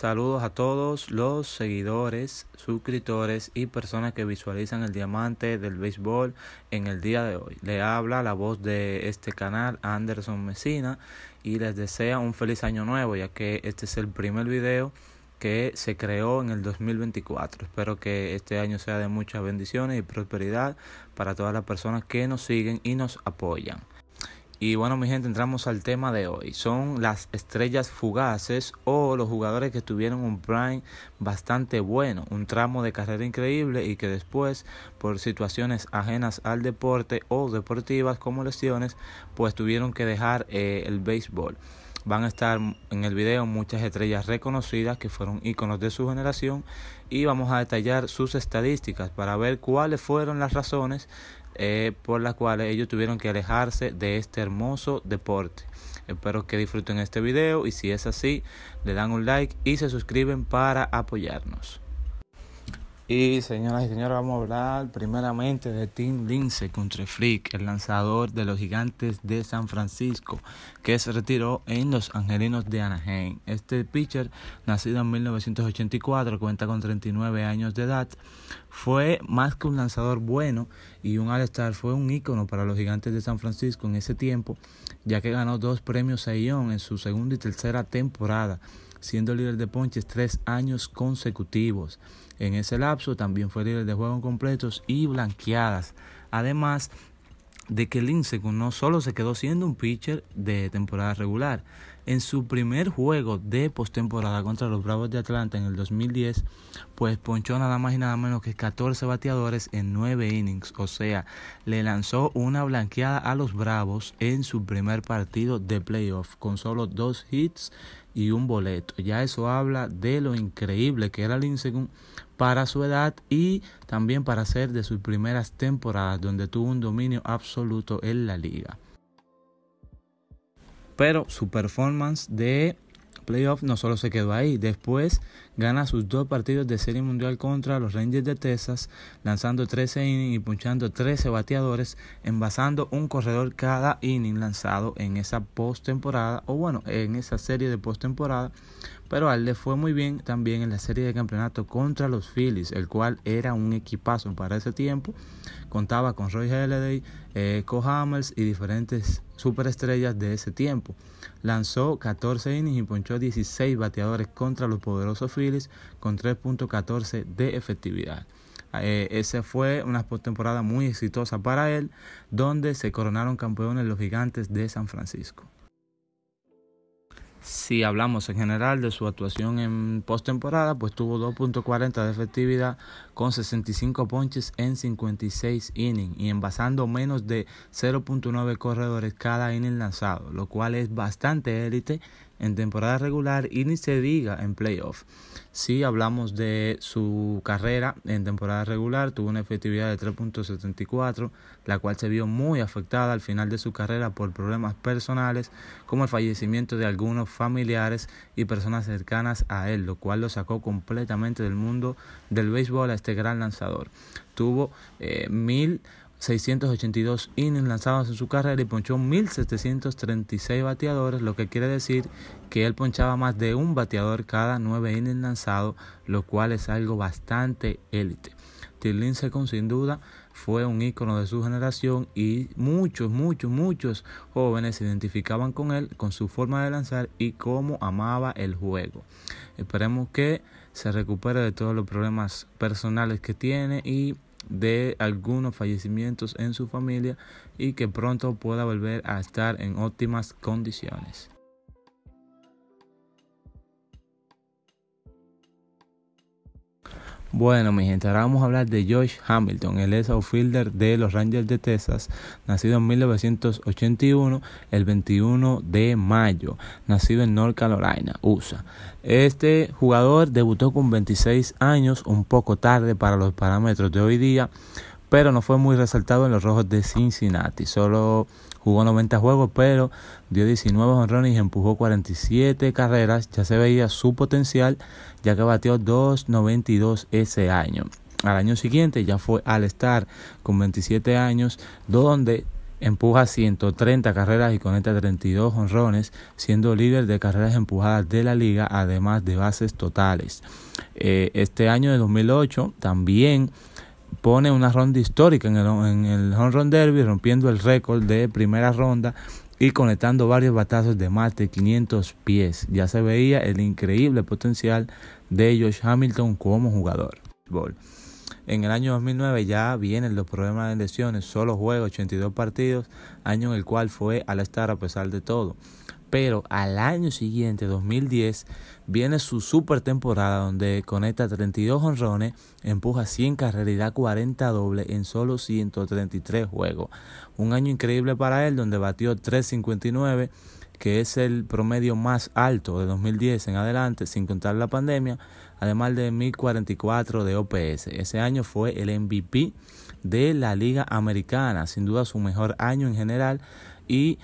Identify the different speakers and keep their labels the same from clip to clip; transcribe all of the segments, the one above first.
Speaker 1: Saludos a todos los seguidores, suscriptores y personas que visualizan el diamante del béisbol en el día de hoy. Le habla la voz de este canal, Anderson Messina, y les desea un feliz año nuevo, ya que este es el primer video que se creó en el 2024. Espero que este año sea de muchas bendiciones y prosperidad para todas las personas que nos siguen y nos apoyan. Y bueno, mi gente, entramos al tema de hoy. Son las estrellas fugaces o los jugadores que tuvieron un prime bastante bueno, un tramo de carrera increíble y que después, por situaciones ajenas al deporte o deportivas como lesiones, pues tuvieron que dejar eh, el béisbol. Van a estar en el video muchas estrellas reconocidas que fueron íconos de su generación y vamos a detallar sus estadísticas para ver cuáles fueron las razones eh, por las cuales ellos tuvieron que alejarse de este hermoso deporte. Espero que disfruten este video y si es así, le dan un like y se suscriben para apoyarnos. Y señoras y señores, vamos a hablar primeramente de Tim Lindsey contra Flick el lanzador de los gigantes de San Francisco, que se retiró en los Angelinos de Anaheim. Este pitcher, nacido en 1984, cuenta con 39 años de edad, fue más que un lanzador bueno y un All-Star, fue un ícono para los gigantes de San Francisco en ese tiempo, ya que ganó dos premios Ion en su segunda y tercera temporada, siendo líder de ponches tres años consecutivos. En ese lapso también fue líder de juegos completos y blanqueadas. Además de que Lince no solo se quedó siendo un pitcher de temporada regular, en su primer juego de postemporada contra los Bravos de Atlanta en el 2010, pues ponchó nada más y nada menos que 14 bateadores en 9 innings, o sea, le lanzó una blanqueada a los Bravos en su primer partido de playoff con solo dos hits y un boleto. Ya eso habla de lo increíble que era Lindsey para su edad y también para ser de sus primeras temporadas donde tuvo un dominio absoluto en la liga. Pero su performance de playoff no solo se quedó ahí. Después gana sus dos partidos de Serie Mundial contra los Rangers de Texas, lanzando 13 innings y punchando 13 bateadores, envasando un corredor cada inning lanzado en esa postemporada, o bueno, en esa serie de postemporada. Pero a él le fue muy bien también en la serie de campeonato contra los Phillies, el cual era un equipazo para ese tiempo. Contaba con Roy Halladay, eh, Hammers y diferentes superestrellas de ese tiempo. Lanzó 14 innings y ponchó 16 bateadores contra los poderosos Phillies con 3.14 de efectividad. Eh, esa fue una postemporada muy exitosa para él, donde se coronaron campeones los gigantes de San Francisco. Si hablamos en general de su actuación en postemporada, pues tuvo 2.40 de efectividad con 65 ponches en 56 innings y envasando menos de 0.9 corredores cada inning lanzado, lo cual es bastante élite en temporada regular y ni se diga en playoff. Si hablamos de su carrera en temporada regular, tuvo una efectividad de 3.74, la cual se vio muy afectada al final de su carrera por problemas personales como el fallecimiento de algunos familiares y personas cercanas a él, lo cual lo sacó completamente del mundo del béisbol a este gran lanzador. Tuvo eh, mil 682 innings lanzados en su carrera y ponchó 1.736 bateadores, lo que quiere decir que él ponchaba más de un bateador cada 9 innings lanzado lo cual es algo bastante élite. Tirlin Secon sin duda fue un ícono de su generación y muchos, muchos, muchos jóvenes se identificaban con él, con su forma de lanzar y cómo amaba el juego. Esperemos que se recupere de todos los problemas personales que tiene y de algunos fallecimientos en su familia y que pronto pueda volver a estar en óptimas condiciones. Bueno, mi gente, ahora vamos a hablar de Josh Hamilton. el ex outfielder de los Rangers de Texas, nacido en 1981, el 21 de mayo, nacido en North Carolina, USA. Este jugador debutó con 26 años, un poco tarde para los parámetros de hoy día, pero no fue muy resaltado en los Rojos de Cincinnati. Solo jugó 90 juegos, pero dio 19 honrones y empujó 47 carreras. Ya se veía su potencial, ya que batió 2.92 ese año. Al año siguiente ya fue al estar con 27 años, donde empuja 130 carreras y conecta 32 honrones, siendo líder de carreras empujadas de la liga, además de bases totales. Eh, este año de 2008 también pone una ronda histórica en el, en el home run derby, rompiendo el récord de primera ronda y conectando varios batazos de más de 500 pies. Ya se veía el increíble potencial de Josh Hamilton como jugador. En el año 2009 ya vienen los problemas de lesiones, solo juega 82 partidos, año en el cual fue al estar a pesar de todo. Pero al año siguiente, 2010, viene su super temporada donde conecta 32 honrones, empuja 100 carreras y da 40 dobles en solo 133 juegos. Un año increíble para él donde batió 359 que es el promedio más alto de 2010 en adelante, sin contar la pandemia, además de 1044 de OPS. Ese año fue el MVP de la Liga Americana, sin duda su mejor año en general y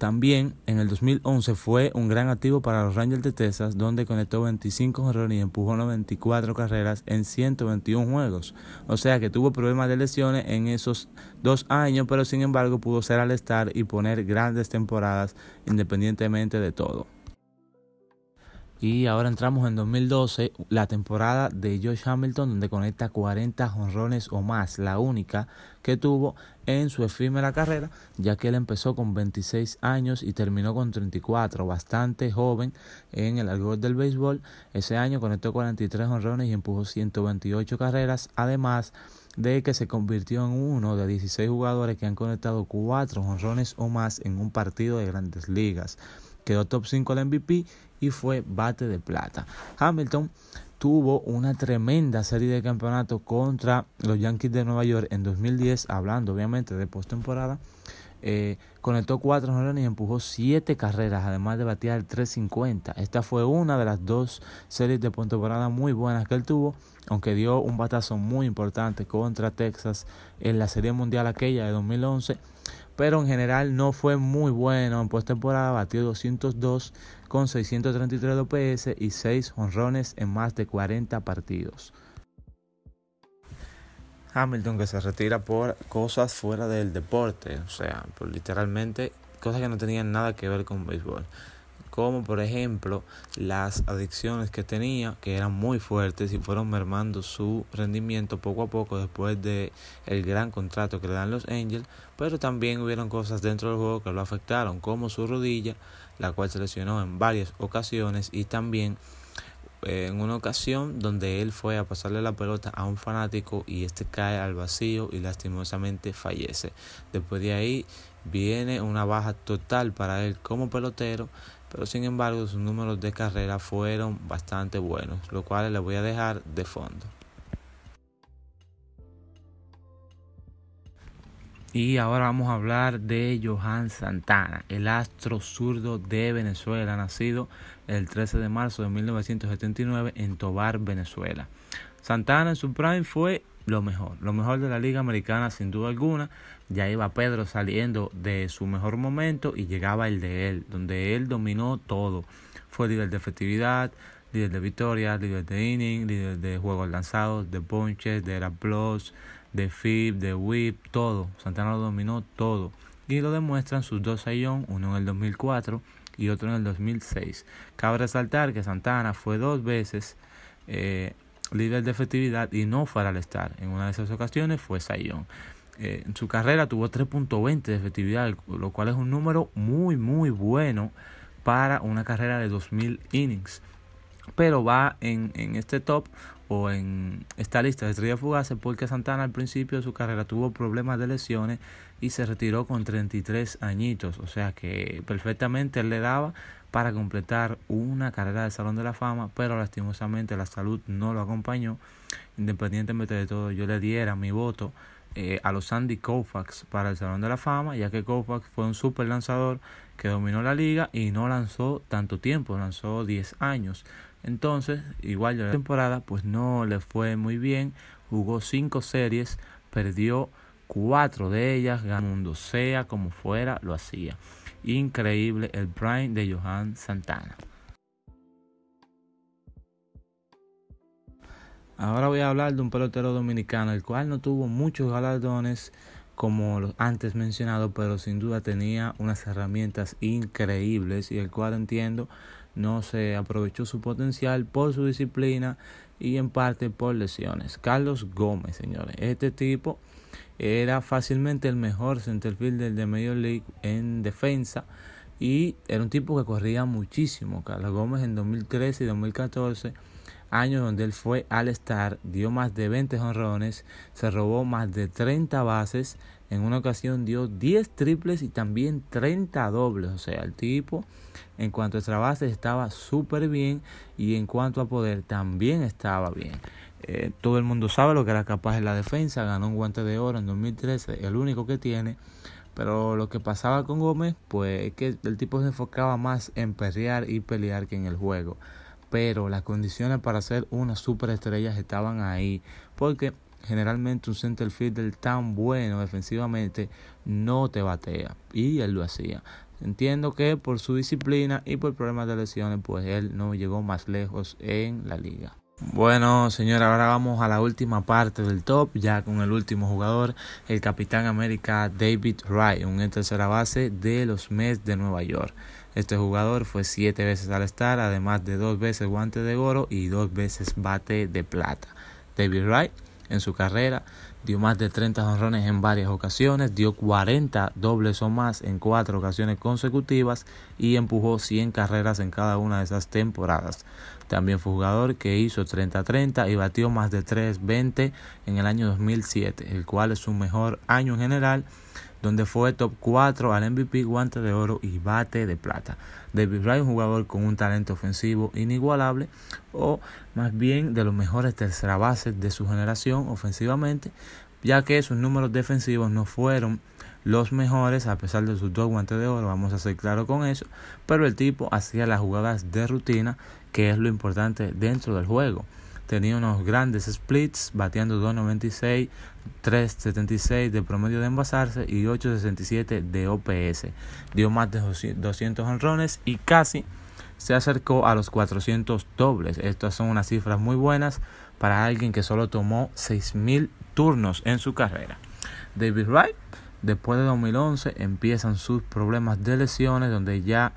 Speaker 1: también en el 2011 fue un gran activo para los Rangers de Texas, donde conectó 25 jonrones y empujó 94 carreras en 121 juegos. O sea que tuvo problemas de lesiones en esos dos años, pero sin embargo pudo ser al estar y poner grandes temporadas independientemente de todo. Y ahora entramos en 2012, la temporada de Josh Hamilton, donde conecta 40 jonrones o más, la única que tuvo en su efímera carrera, ya que él empezó con 26 años y terminó con 34, bastante joven en el árbol del béisbol. Ese año conectó 43 honrones y empujó 128 carreras, además de que se convirtió en uno de 16 jugadores que han conectado 4 jonrones o más en un partido de grandes ligas quedó top 5 al MVP y fue bate de plata. Hamilton tuvo una tremenda serie de campeonato contra los Yankees de Nueva York en 2010, hablando obviamente de postemporada. Eh, conectó 4 jonrones y empujó 7 carreras, además de batear el 350. Esta fue una de las dos series de postemporada muy buenas que él tuvo, aunque dio un batazo muy importante contra Texas en la Serie Mundial aquella de 2011 pero en general no fue muy bueno. En postemporada batió 202 con 633 OPS y 6 honrones en más de 40 partidos. Hamilton que se retira por cosas fuera del deporte, o sea, por literalmente cosas que no tenían nada que ver con béisbol como por ejemplo las adicciones que tenía, que eran muy fuertes y fueron mermando su rendimiento poco a poco después de el gran contrato que le dan los Angels, pero también hubieron cosas dentro del juego que lo afectaron, como su rodilla, la cual se lesionó en varias ocasiones y también eh, en una ocasión donde él fue a pasarle la pelota a un fanático y este cae al vacío y lastimosamente fallece. Después de ahí viene una baja total para él como pelotero pero sin embargo sus números de carrera fueron bastante buenos, lo cual les voy a dejar de fondo. Y ahora vamos a hablar de Johan Santana, el astro zurdo de Venezuela, nacido el 13 de marzo de 1979 en Tobar, Venezuela. Santana en su prime fue lo mejor, lo mejor de la Liga Americana sin duda alguna. Ya iba Pedro saliendo de su mejor momento y llegaba el de él, donde él dominó todo. Fue líder de efectividad, líder de victorias, líder de inning, líder de juegos lanzados, de ponches, de rap plus, de FIP, de WIP, todo. Santana lo dominó todo. Y lo demuestran sus dos Sayon, uno en el 2004 y otro en el 2006. Cabe resaltar que Santana fue dos veces eh, líder de efectividad y no fue al estar. En una de esas ocasiones fue Sayon. Eh, en su carrera tuvo 3.20 de efectividad, lo cual es un número muy, muy bueno para una carrera de 2.000 innings. Pero va en, en este top o en esta lista de estrellas fugaces porque Santana al principio de su carrera tuvo problemas de lesiones y se retiró con 33 añitos, o sea que perfectamente le daba para completar una carrera Del Salón de la Fama, pero lastimosamente la salud no lo acompañó. Independientemente de todo, yo le diera mi voto eh, a los Andy Koufax para el Salón de la Fama, ya que Koufax fue un super lanzador que dominó la liga y no lanzó tanto tiempo, lanzó 10 años entonces, igual la temporada, pues no le fue muy bien. Jugó cinco series, perdió cuatro de ellas, ganó sea como fuera, lo hacía. Increíble el prime de Johan Santana. Ahora voy a hablar de un pelotero dominicano, el cual no tuvo muchos galardones como los antes mencionado, pero sin duda tenía unas herramientas increíbles y el cual entiendo no se aprovechó su potencial por su disciplina y en parte por lesiones. Carlos Gómez, señores, este tipo era fácilmente el mejor centerfielder de Major League en defensa y era un tipo que corría muchísimo. Carlos Gómez en 2013 y 2014 años donde él fue al estar, dio más de 20 jonrones, se robó más de 30 bases, en una ocasión dio 10 triples y también 30 dobles. O sea, el tipo en cuanto a base estaba súper bien y en cuanto a poder también estaba bien. Eh, todo el mundo sabe lo que era capaz en la defensa. Ganó un guante de oro en 2013, el único que tiene. Pero lo que pasaba con Gómez, pues es que el tipo se enfocaba más en perrear y pelear que en el juego. Pero las condiciones para ser una superestrella estaban ahí. Porque generalmente un center fielder tan bueno defensivamente no te batea. Y él lo hacía. Entiendo que por su disciplina y por problemas de lesiones, pues él no llegó más lejos en la liga. Bueno, señor, ahora vamos a la última parte del top, ya con el último jugador, el capitán América David Wright, un tercera base de los Mets de Nueva York. Este jugador fue siete veces al estar, además de dos veces guante de oro y dos veces bate de plata. David Wright en su carrera, dio más de 30 jonrones en varias ocasiones, dio 40 dobles o más en cuatro ocasiones consecutivas y empujó 100 carreras en cada una de esas temporadas. También fue jugador que hizo 30-30 y batió más de 3-20 en el año 2007, el cual es su mejor año en general donde fue top 4 al MVP, guante de oro y bate de plata. David Wright, un jugador con un talento ofensivo inigualable, o más bien de los mejores tercera bases de su generación ofensivamente, ya que sus números defensivos no fueron los mejores a pesar de sus dos guantes de oro, vamos a ser claros con eso, pero el tipo hacía las jugadas de rutina, que es lo importante dentro del juego tenía unos grandes splits, batiendo 2.96, 3.76 de promedio de envasarse y 8.67 de OPS. Dio más de 200 honrones y casi se acercó a los 400 dobles. Estas son unas cifras muy buenas para alguien que solo tomó 6.000 turnos en su carrera. David Wright, después de 2011, empiezan sus problemas de lesiones donde ya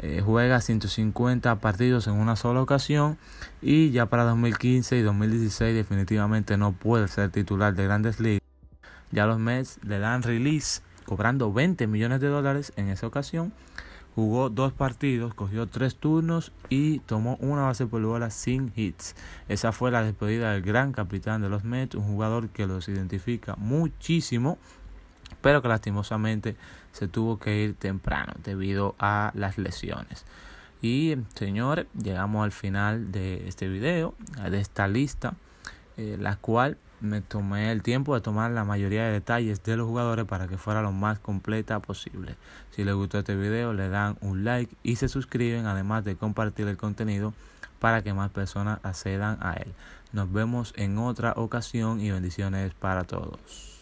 Speaker 1: eh, juega 150 partidos en una sola ocasión y ya para 2015 y 2016 definitivamente no puede ser titular de grandes ligas. Ya los Mets le dan release cobrando 20 millones de dólares en esa ocasión. Jugó dos partidos, cogió tres turnos y tomó una base por bola sin hits. Esa fue la despedida del gran capitán de los Mets, un jugador que los identifica muchísimo pero que lastimosamente se tuvo que ir temprano debido a las lesiones. Y señores, llegamos al final de este video, de esta lista, eh, la cual me tomé el tiempo de tomar la mayoría de detalles de los jugadores para que fuera lo más completa posible. Si les gustó este video, le dan un like y se suscriben, además de compartir el contenido para que más personas accedan a él. Nos vemos en otra ocasión y bendiciones para todos.